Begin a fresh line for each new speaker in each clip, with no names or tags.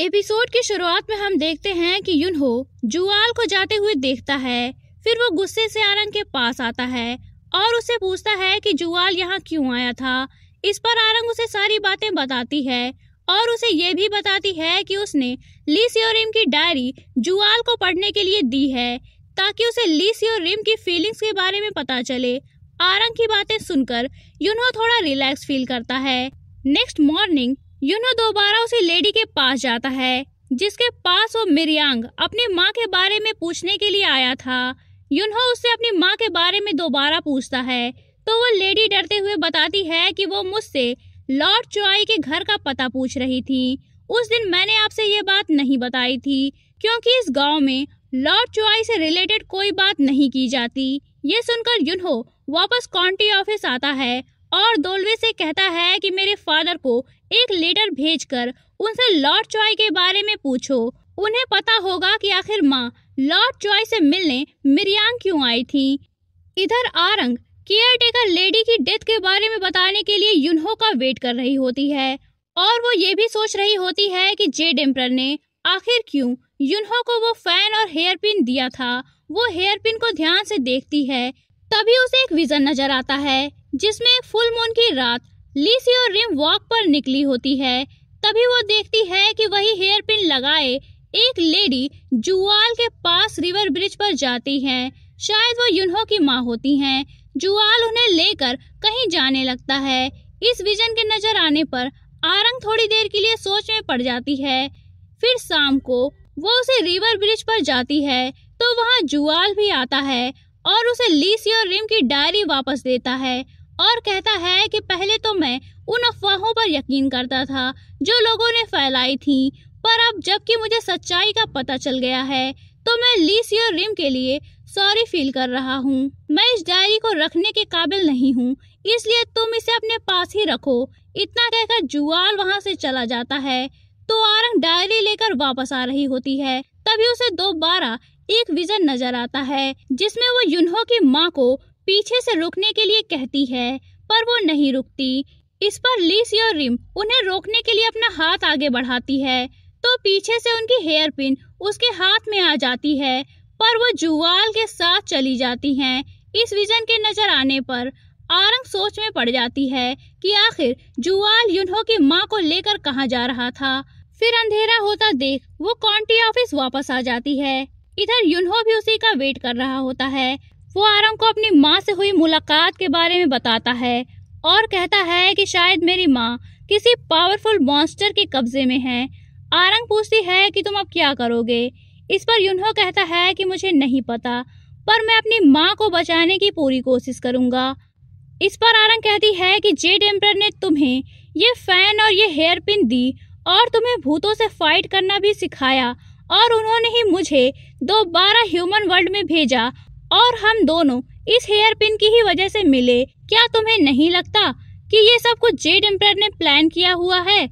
episode की शुरुआत में हम देखते हैं कि युनहो जुआल को जाते हुए देखता है फिर वो गुस्से से आरंग के पास आता है और उसे पूछता है कि जुआल यहाँ क्यों आया था इस पर आरंग उसे सारी बातें बताती है और उसे ये भी बताती है कि उसने ली सियोरिम की डायरी जुआल को पढ़ने के लिए दी है ताकि उसे ली सियोरिम की फीलिंग्स के बारे में पता चले आरंग की बातें सुनकर यूनो थोड़ा रिलैक्स फील करता है नेक्स्ट मॉर्निंग यूनो दोबारा उसी लेडी के पास जाता है जिसके पास वो मिरियांग अपनी माँ के बारे में पूछने के लिए आया था यूनो उससे अपनी माँ के बारे में दोबारा पूछता है तो वो लेडी डरते हुए बताती है कि वो मुझसे लॉर्ड चुआई के घर का पता पूछ रही थी उस दिन मैंने आपसे ये बात नहीं बताई थी क्योंकि इस गांव में लॉर्ड चुआई से रिलेटेड कोई बात नहीं की जाती ये सुनकर यूनो वापस काउंटी ऑफिस आता है और दोलवे से कहता है कि मेरे फादर को एक लेटर भेजकर उनसे लॉर्ड चॉय के बारे में पूछो उन्हें पता होगा कि आखिर माँ लॉर्ड चॉय से मिलने मिरियांग क्यों आई थी इधर आरंग केयर टेकर लेडी की डेथ के बारे में बताने के लिए युनहो का वेट कर रही होती है और वो ये भी सोच रही होती है कि जे डेम्पर ने आखिर क्यों यूनहो को वो फैन और हेयर पिन दिया था वो हेयर पिन को ध्यान से देखती है तभी उसे एक विजन नजर आता है जिसमें एक फुल मून की रात लीसी और रिम वॉक पर निकली होती है तभी वो देखती है कि वही हेयर पिन लगाए एक लेडी जुआल के पास रिवर ब्रिज पर जाती हैं शायद वो युनहो की माँ होती हैं जुआल उन्हें लेकर कहीं जाने लगता है इस विजन के नजर आने पर आरंग थोड़ी देर के लिए सोच में पड़ जाती है फिर शाम को वो उसे रिवर ब्रिज पर जाती है तो वहाँ जुआल भी आता है और उसे लीसी और रिम की डायरी वापस देता है और कहता है कि पहले तो मैं उन अफवाहों पर यकीन करता था जो लोगों ने फैलाई थी पर अब जबकि मुझे सच्चाई का पता चल गया है तो मैं और रिम के लिए सॉरी फील कर रहा हूँ मैं इस डायरी को रखने के काबिल नहीं हूँ इसलिए तुम इसे अपने पास ही रखो इतना कहकर जुआल वहाँ से चला जाता है तो आरंग डायरी लेकर वापस आ रही होती है तभी उसे दोबारा एक विजन नजर आता है जिसमें वो युनहो की माँ को पीछे से रुकने के लिए कहती है पर वो नहीं रुकती इस पर लीस और रिम उन्हें रोकने के लिए अपना हाथ आगे बढ़ाती है तो पीछे से उनकी हेयर पिन उसके हाथ में आ जाती है पर वो जुवाल के साथ चली जाती है इस विजन के नजर आने पर आरंग सोच में पड़ जाती है कि आखिर जुआल युनो की माँ को लेकर कहाँ जा रहा था फिर अंधेरा होता देख वो कॉन्टी ऑफिस वापस आ जाती है इधर युन्हो भी उसी का वेट कर रहा होता है वो आरव को अपनी माँ से हुई मुलाकात के बारे में बताता है और कहता है कि शायद मेरी माँ किसी पावरफुल मॉन्स्टर के कब्जे में है आरंग पूछती है कि तुम अब क्या करोगे इस पर युन्हो कहता है कि मुझे नहीं पता पर मैं अपनी माँ को बचाने की पूरी कोशिश करूंगा इस पर आरंग कहती है कि जे डेम्पर ने तुम्हें ये फैन और ये हेयर पिन दी और तुम्हें भूतों से फाइट करना भी सिखाया और उन्होंने ही मुझे दोबारा ह्यूमन वर्ल्ड में भेजा और हम दोनों इस हेयर पिन की ही वजह से मिले क्या तुम्हें नहीं लगता कि ये सब कुछ जेड एम्पर ने प्लान किया हुआ है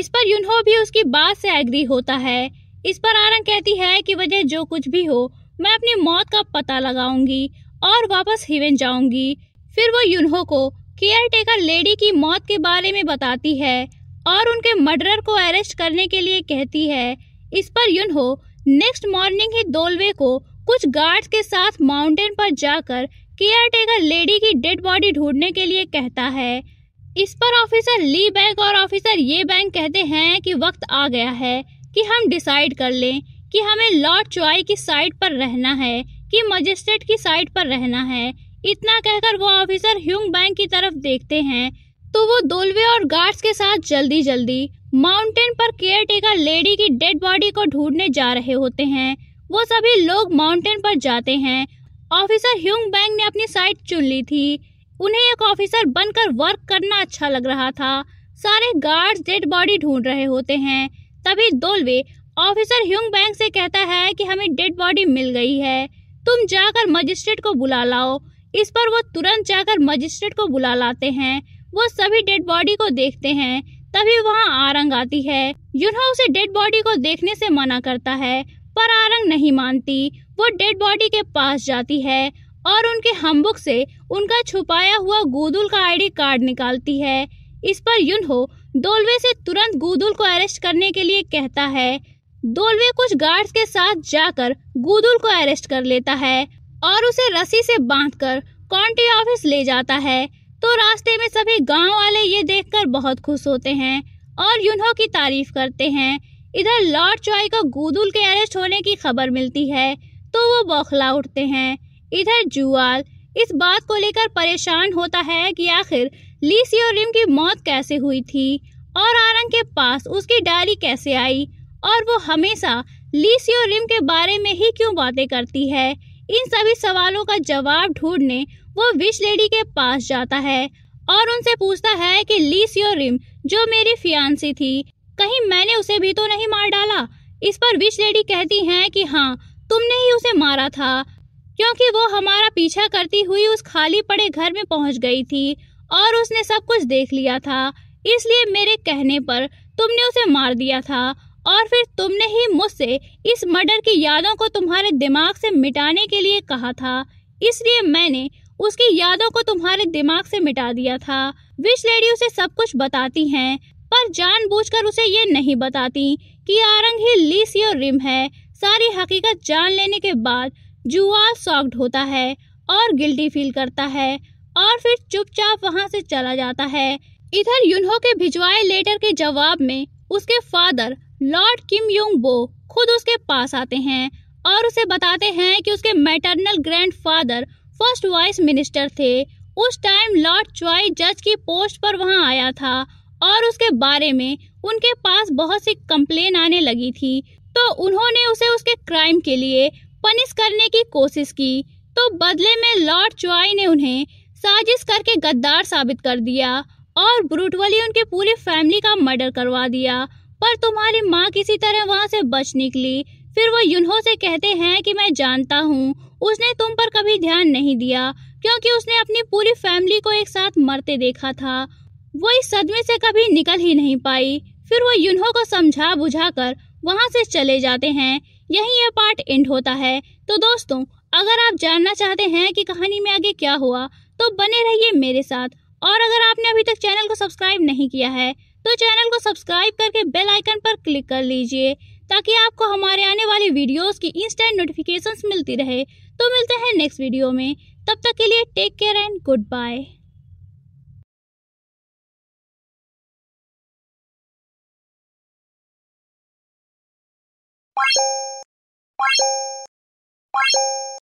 इस पर यूनहो भी उसकी बात से एग्री होता है इस पर आरंग कहती है कि वजह जो कुछ भी हो मैं अपनी मौत का पता लगाऊंगी और वापस हिवेन जाऊंगी फिर वो यूनहो को केयर टेकर लेडी की मौत के बारे में बताती है और उनके मर्डरर को अरेस्ट करने के लिए कहती है इस पर यूनहो नेक्स्ट मॉर्निंग ही दोलवे को कुछ गार्ड्स के साथ माउंटेन पर जाकर केयरटेकर लेडी की डेड बॉडी ढूंढने के लिए कहता है इस पर ऑफिसर ली बैंक और ऑफिसर ये बैंक कहते हैं कि वक्त आ गया है कि हम डिसाइड कर लें कि हमें लॉर्ड चॉय की साइड पर रहना है कि मजिस्ट्रेट की साइड पर रहना है इतना कहकर वो ऑफिसर ह्यूंग बैंक की तरफ देखते हैं तो वो दोलवे और गार्ड्स के साथ जल्दी जल्दी माउंटेन पर केयर टेकर लेडी की डेड बॉडी को ढूंढने जा रहे होते हैं वो सभी लोग माउंटेन पर जाते हैं ऑफिसर ह्यूंग बैंग ने अपनी साइट चुन ली थी उन्हें एक ऑफिसर बनकर वर्क करना अच्छा लग रहा था सारे गार्ड डेड बॉडी ढूंढ रहे होते हैं तभी दोलवे ऑफिसर ह्यूंग बैंग से कहता है कि हमें डेड बॉडी मिल गई है तुम जाकर मजिस्ट्रेट को बुला लाओ इस पर वो तुरंत जाकर मजिस्ट्रेट को बुला लाते हैं वो सभी डेड बॉडी को देखते हैं तभी वहाँ आरंग आती है यूनहा उसे डेड बॉडी को देखने से मना करता है पर आरंग नहीं मानती वो डेड बॉडी के पास जाती है और उनके हमबुक से उनका छुपाया हुआ गूदुल का आईडी कार्ड निकालती है इस पर युनहो दोलवे से तुरंत गोदुल को अरेस्ट करने के लिए कहता है दोलवे कुछ गार्ड्स के साथ जाकर गूदुल को अरेस्ट कर लेता है और उसे रस्सी से बांधकर काउंटी ऑफिस ले जाता है तो रास्ते में सभी गांव वाले ये देखकर बहुत खुश होते हैं और युनहो की तारीफ करते हैं इधर लॉर्ड चॉय को गोदुल के अरेस्ट होने की खबर मिलती है तो वो बौखला उठते हैं इधर जुआल इस बात को लेकर परेशान होता है कि आखिर लीसियो रिम की मौत कैसे हुई थी और आरंग के पास उसकी डायरी कैसे आई और वो हमेशा और रिम के बारे में ही क्यों बातें करती है इन सभी सवालों का जवाब ढूंढने वो विश लेडी के पास जाता है और उनसे पूछता है कि और रिम जो मेरी फियांसी थी कहीं मैंने उसे भी तो नहीं मार डाला इस पर विश लेडी कहती हैं कि हाँ तुमने ही उसे मारा था क्योंकि वो हमारा पीछा करती हुई उस खाली पड़े घर में पहुंच गई थी और उसने सब कुछ देख लिया था इसलिए मेरे कहने पर तुमने उसे मार दिया था और फिर तुमने ही मुझसे इस मर्डर की यादों को तुम्हारे दिमाग से मिटाने के लिए कहा था इसलिए मैंने उसकी यादों को तुम्हारे दिमाग से मिटा दिया था विश लेडी उसे सब कुछ बताती हैं पर जानबूझकर उसे ये नहीं बताती कि आरंग ही लीसियो रिम है सारी हकीकत जान लेने के बाद जुआ सॉक्ड होता है और गिल्टी फील करता है और फिर चुपचाप वहाँ से चला जाता है इधर यूनहो के भिजवाए लेटर के जवाब में उसके फादर लॉर्ड किम योंग बो खुद उसके पास आते हैं और उसे बताते हैं कि उसके maternal father first vice minister थे उस टाइम लॉर्ड च्वाई जज की पोस्ट पर वहां आया था और उसके बारे में उनके पास बहुत सी कंप्लेन आने लगी थी तो उन्होंने उसे उसके क्राइम के लिए पनिश करने की कोशिश की तो बदले में लॉर्ड चुआई ने उन्हें साजिश करके गद्दार साबित कर दिया और ब्रूटवली उनके पूरी फैमिली का मर्डर करवा दिया पर तुम्हारी माँ किसी तरह वहाँ से बच निकली फिर वो यूनहो से कहते हैं कि मैं जानता हूँ उसने तुम पर कभी ध्यान नहीं दिया क्योंकि उसने अपनी पूरी फैमिली को एक साथ मरते देखा था वो इस सदमे से कभी निकल ही नहीं पाई फिर वो युनहो को समझा बुझा कर वहाँ से चले जाते हैं यही यह पार्ट एंड होता है तो दोस्तों अगर आप जानना चाहते हैं कि कहानी में आगे क्या हुआ तो बने रहिए मेरे साथ और अगर आपने अभी तक चैनल को सब्सक्राइब नहीं किया है तो चैनल को सब्सक्राइब करके बेल आइकन पर क्लिक कर लीजिए ताकि आपको हमारे आने वाली वीडियोस की इंस्टेंट नोटिफिकेशंस मिलती रहे तो मिलते हैं नेक्स्ट वीडियो में तब तक के लिए take care and goodbye ピッ